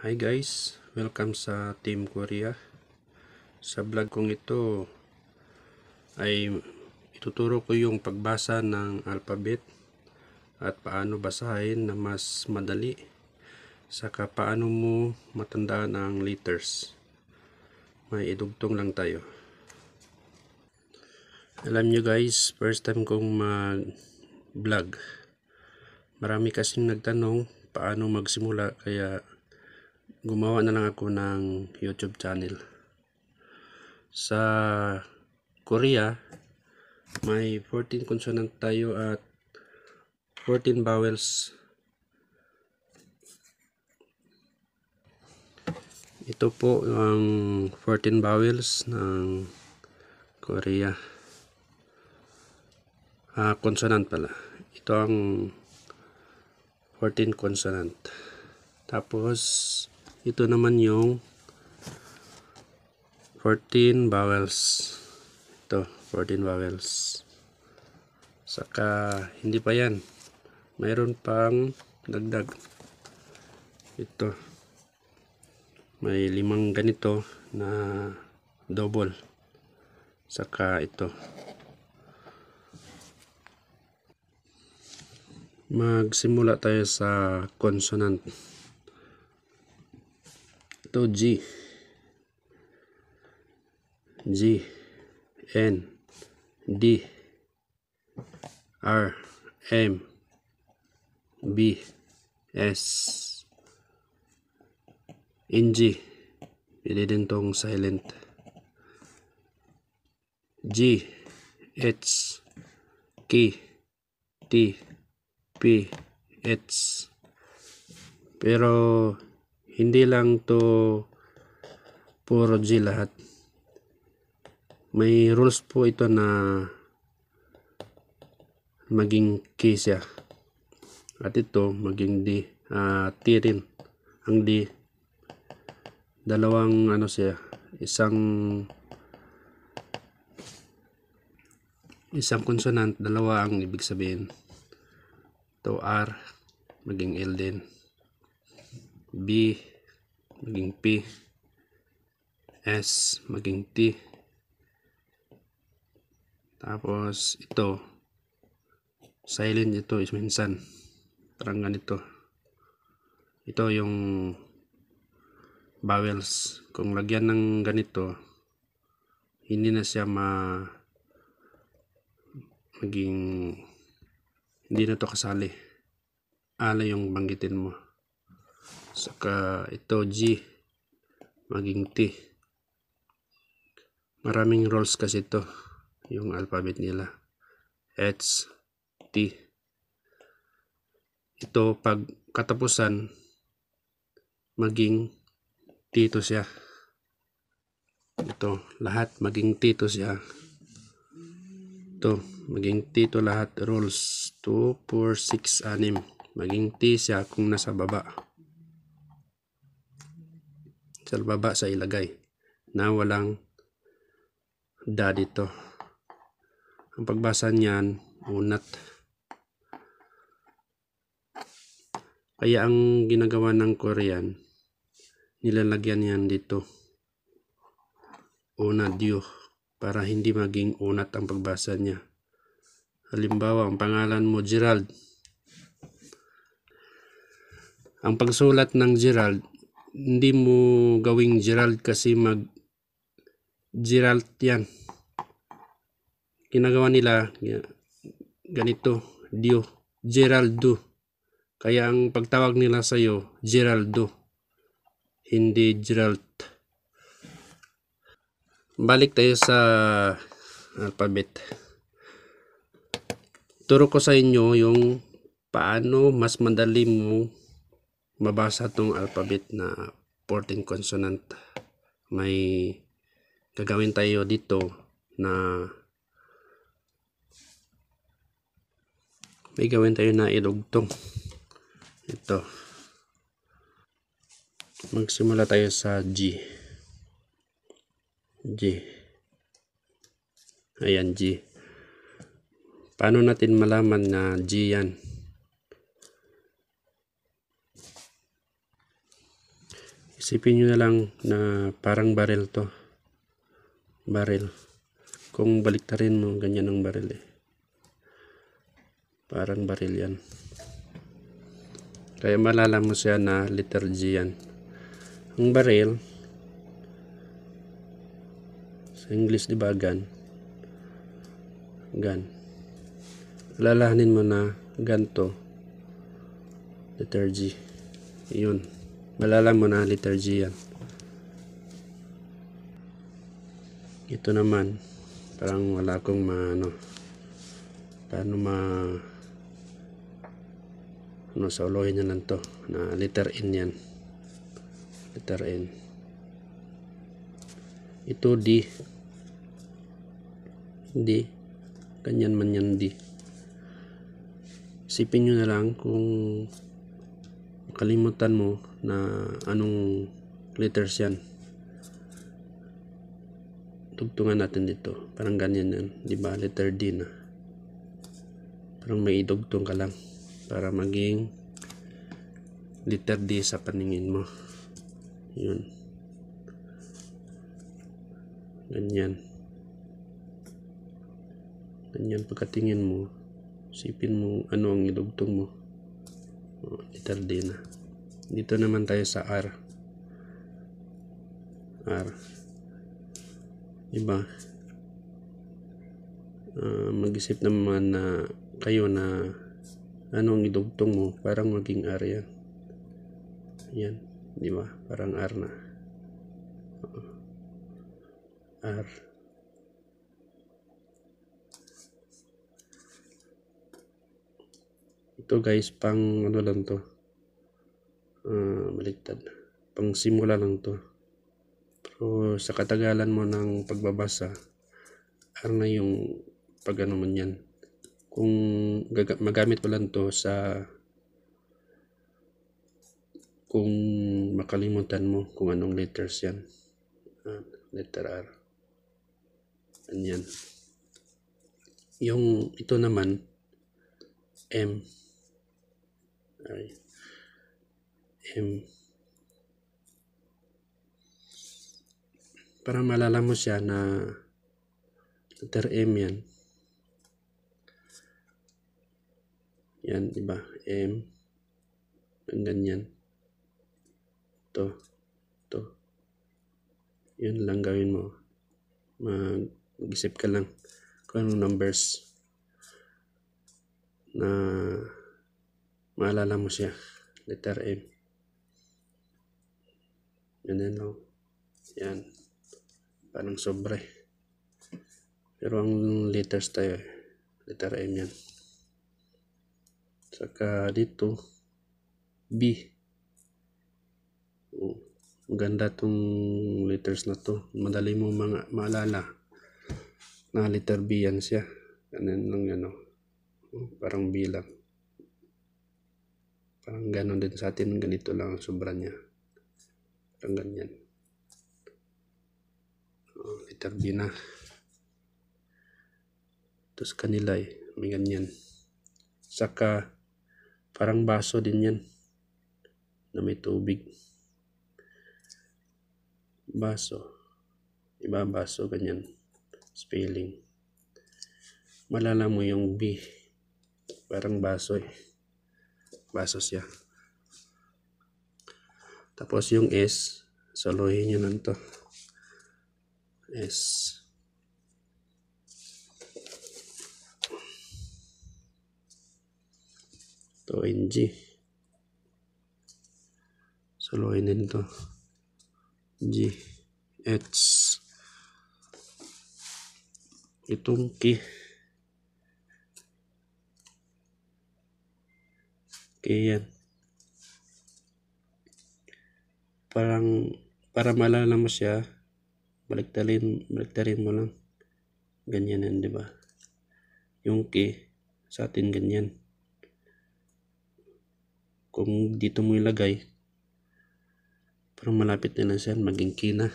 Hi guys, welcome sa Team Korea. Sa vlog kong ito ay ituturo ko yung pagbasa ng alphabet at paano basahin na mas madali saka paano mo matandaan ang letters. May idugtong lang tayo. Alam nyo guys, first time kong mag vlog. Marami kasing nagtanong paano magsimula kaya gumawa na lang ako ng YouTube channel. Sa Korea, may 14 consonant tayo at 14 vowels. Ito po ang 14 vowels ng Korea. Ah, consonant pala. Ito ang 14 consonant. Tapos, ito naman yung 14 vowels ito 14 vowels saka hindi pa yan mayroon pang dagdag ito may limang ganito na double saka ito magsimula tayo sa consonant ito G. G. N. D. R. M. B. S. NG. Pili din tong silent. G. H. K. T. P. H. Pero hindi lang to puro G lahat. May rules po ito na maging K siya. At ito maging D. Uh, T rin. Ang D. Dalawang ano siya. Isang isang consonant, dalawa ang ibig sabihin. To R, maging L din. B maging P S maging T tapos ito silent ito is minsan parang ganito ito yung vowels kung lagyan ng ganito hindi na siya ma maging hindi na to kasali ala yung banggitin mo saka ito G maging T maraming rolls kasi ito yung alphabet nila H T ito pag katapusan maging T ito siya ito lahat maging T ito siya ito maging T to lahat rolls 2, 4, 6, 6 maging T siya kung nasa baba sa baba sa ilagay na walang da dito. Ang pagbasa niyan, unat. Kaya ang ginagawa ng Korean, nilalagyan niyan dito. Unat yu para hindi maging unat ang pagbasa niya. Halimbawa, ang pangalan mo Gerald. Ang pagsulat ng Gerald hindi mo gawing Gerald kasi mag Gerald yan ginagawa nila ganito Dio Geraldo kaya ang pagtawag nila sa iyo Geraldo hindi Gerald balik tayo sa alphabet turo ko sa inyo yung paano mas madali mo mabasa tong alphabet na 14 consonant may gagawin tayo dito na may gawin tayo na idugtong ito magsimula tayo sa G G ayan G paano natin malaman na G yan Isipin nyo na lang na parang barrel to. Barrel. Kung baliktarin mo, ganyan ang barrel eh. Parang barrel yan. Kaya malalaman mo siya na letter G yan. Ang barrel, sa English diba gan gun? Gun. mo na ganto letter G. Yun malalaman mo na liturgy yan ito naman parang wala akong maano paano ma ano sa ulohin niya lang to na letter in yan letter in ito di di ganyan man yan D isipin nyo na lang kung kalimutan mo na anong letters yan tugtungan natin dito parang ganyan yan di ba letter D na parang may idugtong ka lang para maging letter D sa paningin mo yun ganyan ganyan pagkatingin mo sipin mo ano ang idugtong mo letter din. dito naman tayo sa R R iba uh, ah, mag-isip naman na kayo na anong idugtong mo parang maging R yan yan di ba parang R na uh, R to guys pang ano lang to uh, ah, maliktad pang simula lang to pero sa katagalan mo ng pagbabasa ano na yung pag ano man yan kung magamit mo lang to sa kung makalimutan mo kung anong letters yan uh, letter R yan yung ito naman M right? M. Para malala mo siya na letter M yan. Yan, di ba? M. Ang ganyan. to to Yun lang gawin mo. Mag-isip ka lang kung anong numbers na maalala mo siya. Letter M. Ganyan lang. Oh, yan. Parang sobre. Pero ang letters tayo Letter M yan. Saka dito, B. Oh, maganda tong letters na to. Madali mo mga maalala na letter B yan siya. Ganun lang yan o. Oh. oh. Parang bilang. Parang ganun din sa atin, ganito lang ang sobra niya. Parang ganyan. Oh, letter B na. Tapos kanila eh, may ganyan. Saka, parang baso din yan na may tubig. Baso. Iba baso, ganyan. Spelling. Malala mo yung B. Parang baso eh basos siya. Tapos yung S, solohin nyo nun to. S. to NG. Solohin din to. G. H. Itong key. Kaya yan. Parang, para malala mo siya, baliktarin, baliktarin mo lang. Ganyan yan, di ba? Yung key, sa atin ganyan. Kung dito mo ilagay, parang malapit na lang siya, maging key na.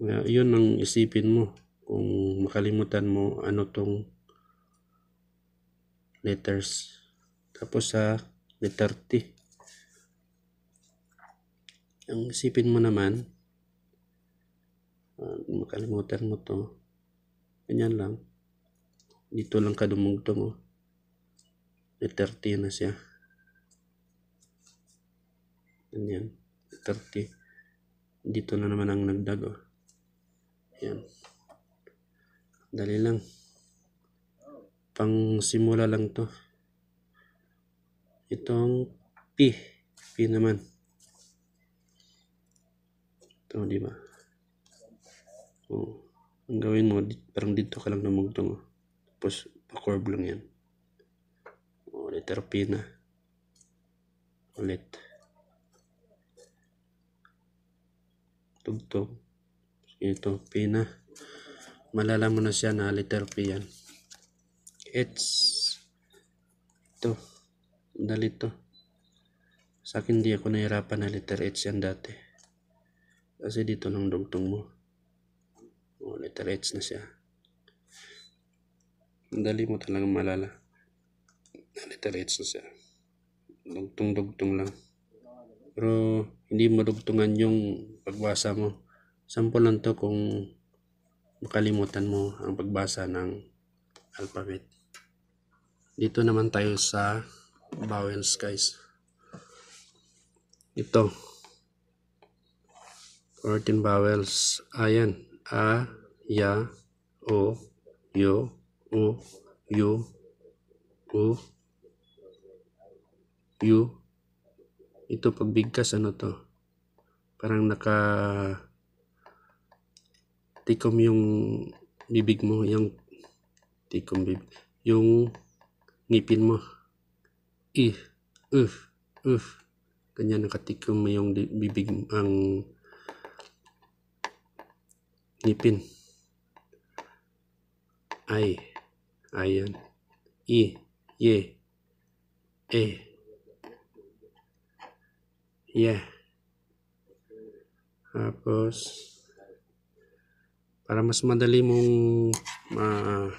Kaya, yun ang isipin mo kung makalimutan mo ano tong letters. Tapos sa letter T. Ang isipin mo naman, uh, makalimutan mo to. Ganyan lang. Dito lang ka dumugtong. Oh. Letter T na siya. Ganyan. Letter T. Dito na naman ang nagdago Oh. Yan. Dali lang pang simula lang to itong P P naman ito di ba oh. ang gawin mo parang dito ka lang namugtong oh. tapos pa curve lang yan oh, letter P na ulit tugtog ito P na malalaman na siya na letter P yan it's to dalito sa akin di ako nahirapan na letter H yan dati kasi dito nang dugtong mo oh, letter H na siya dali mo talaga malala letter H na siya dugtong-dugtong lang pero hindi mo dugtungan yung pagbasa mo sample lang to kung makalimutan mo ang pagbasa ng alphabet dito naman tayo sa Bowens guys ito 14 vowels ayan a ya o yo u yu u yu ito pagbigkas ano to parang naka tikom yung bibig mo yung tikom bibig yung ngipin mo. Ih, uh, uh. Ganyan nakatikom mo yung bibig, ang ngipin. Ay, ayan. I, ye, e, yeah. Tapos, para mas madali mong ma... Uh,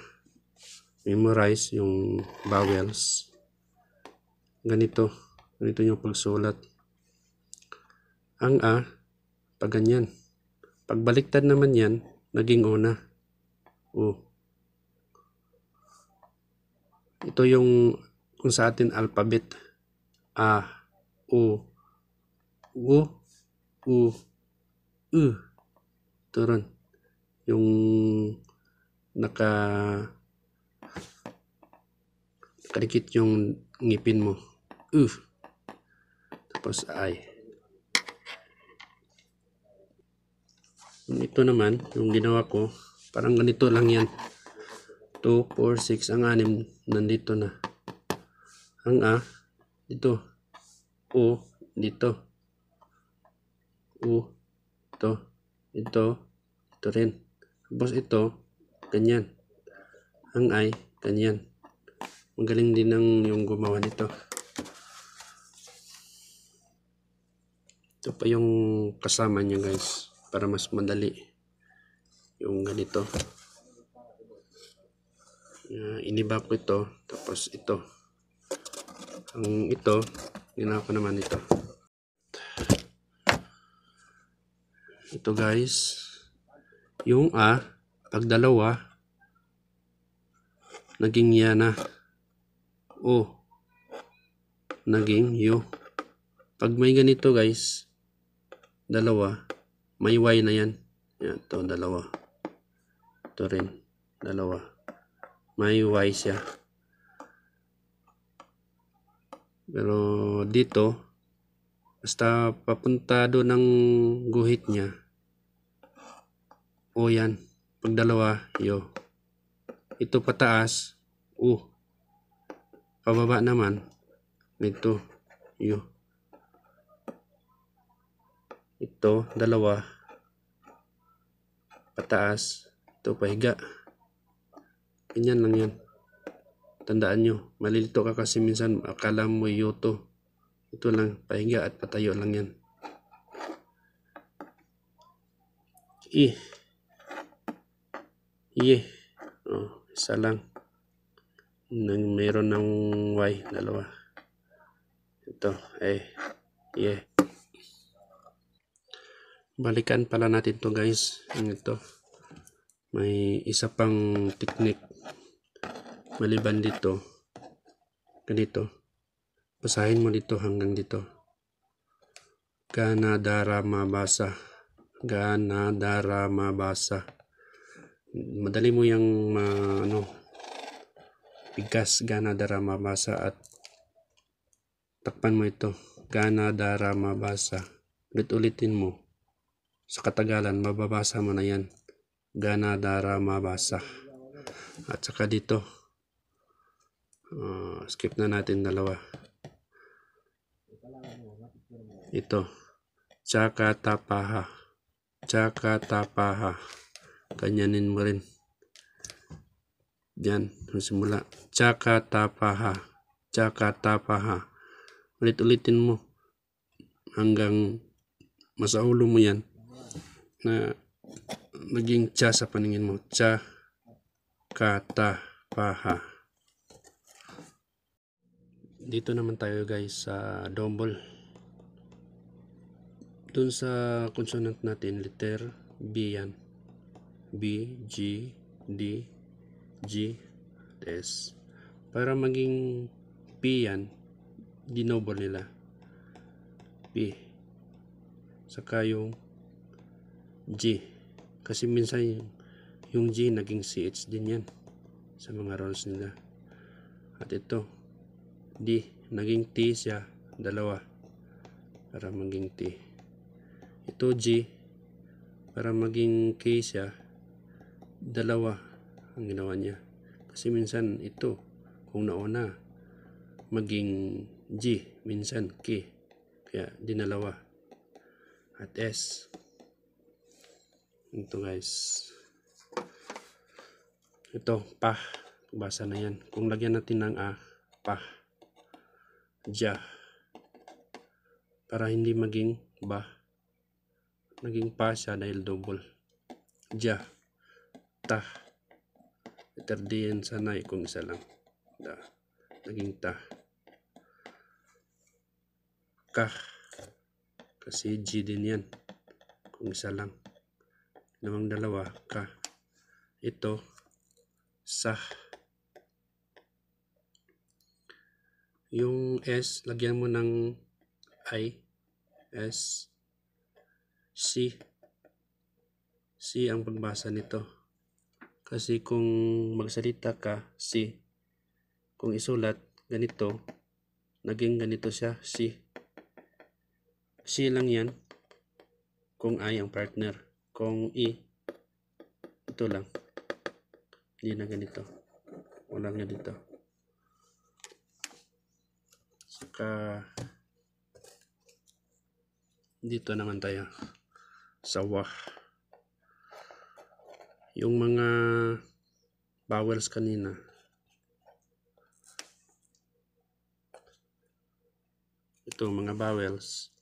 memorize yung vowels. Ganito. Ganito yung pagsulat. Ang A, pag ganyan. pag baliktad naman yan, naging una. O. Ito yung kung sa atin alphabet. A, O, U, U, U. Ito ron. Yung naka kalikit yung ngipin mo. Uh. Tapos ay. Ito naman, yung ginawa ko, parang ganito lang yan. 2, 4, 6, ang anim nandito na. Ang A, dito. O, dito. U, ito. Ito, ito rin. Tapos ito, ganyan. Ang I, ganyan. Magaling din ang yung gumawa nito. Ito pa yung kasama niya guys para mas madali yung ganito. Uh, iniba ko ito tapos ito. Ang ito, ginawa ko naman ito. Ito guys, yung A, ah, pag dalawa, naging yana. Ah. O oh. naging U. Pag may ganito guys, dalawa, may Y na yan. Yan, to dalawa. Ito rin, dalawa. May Y siya. Pero dito, basta papunta doon ng guhit niya. O yan, pag dalawa, yo. Ito pataas, U. Oh pababa naman nito yun ito dalawa pataas ito pahiga ganyan lang yan tandaan nyo malilito ka kasi minsan akala mo yoto ito lang pahiga at patayo lang yan i ye oh isa lang nang meron ng Y dalawa ito eh yeah balikan pala natin to guys ito may isa pang technique maliban dito ganito basahin mo dito hanggang dito ganadara mabasa ganadara mabasa madali mo yung ma, ano bigas gana darama basa at takpan mo ito gana darama basa ulit-ulitin mo sa katagalan mababasa mo na yan gana darama basa at saka dito uh, skip na natin dalawa ito tsaka tapaha tsaka tapaha ganyanin mo rin yan, simula. Tsaka tapaha. Ulit-ulitin mo hanggang masaulo mo yan na naging tsa sa paningin mo. Tsa, kata, paha. Dito naman tayo guys sa double. Doon sa consonant natin, letter B yan. B, G, D, G S para maging P yan dinoble nila P saka yung G kasi minsan yung, yung G naging CH din yan sa mga rolls nila at ito D naging T siya dalawa para maging T ito G para maging K siya dalawa ang ginawa niya. Kasi minsan ito, kung nauna, maging G, minsan K. Kaya dinalawa. At S. Ito guys. Ito, pa. Basa na yan. Kung lagyan natin ng A, pa. Ja. Para hindi maging ba. Naging pa siya dahil double. Ja. Ta. Peterdian sana eh, kung isa lang. Da. Naging ta. Ka. Kasi G din yan. Kung isa lang. Namang dalawa. Ka. Ito. Sa. Yung S, lagyan mo ng I. S. C. C ang pagbasa nito. Kasi kung magsalita ka, si. Kung isulat, ganito. Naging ganito siya, si. Si lang yan. Kung I ang partner. Kung I, ito lang. Hindi na ganito. Wala nga dito. Saka, dito naman tayo. Sa wah yung mga vowels kanina. Ito mga vowels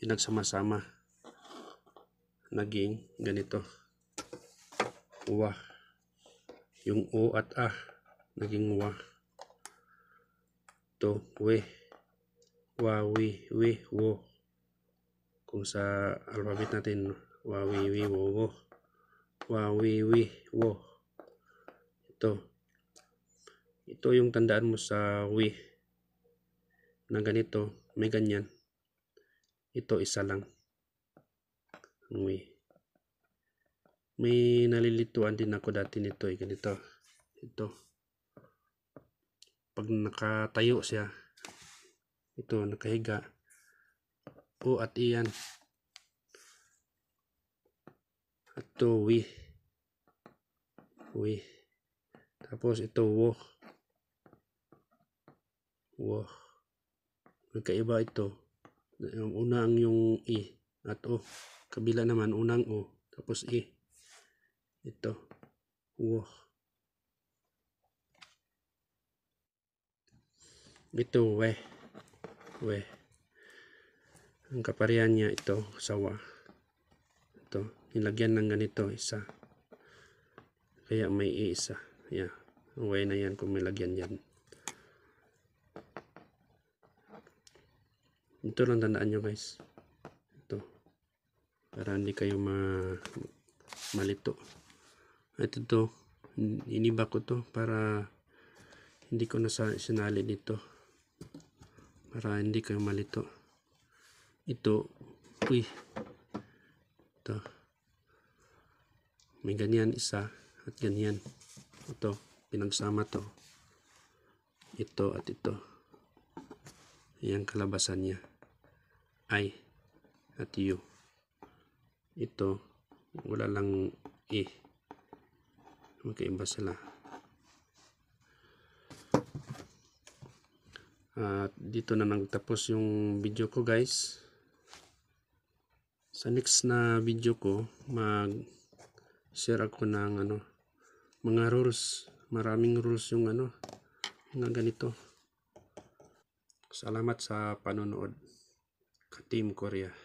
pinagsama-sama naging ganito. Wa. Yung o at a naging wa. To we. Wa we we wo. Kung sa alphabet natin, wa we we wo wo wawiwi wo ito ito yung tandaan mo sa wi na ganito may ganyan ito isa lang wi may nalilituan din ako dati nito eh ganito ito pag nakatayo siya ito nakahiga o at iyan ito wi wi Tapos ito wo. Wo. Magkaiba ito. Una ang yung i. At o. Kabila naman unang o. Tapos i. Ito. Wo. Ito we. We. Ang kaparehan niya ito. Sawa. Ito nilagyan ng ganito isa kaya may isa yeah okay na yan kung may lagyan yan ito lang tandaan nyo guys ito para hindi kayo ma malito ito to iniba ko to para hindi ko na sinali dito para hindi kayo malito ito uy ito may ganyan isa at ganyan ito pinagsama to ito at ito yung kalabasan niya I at U ito wala lang E magkaiba sila at dito na nagtapos yung video ko guys sa next na video ko mag share ako ng ano mga rules maraming rules yung ano mga ganito salamat sa panonood ka team Korea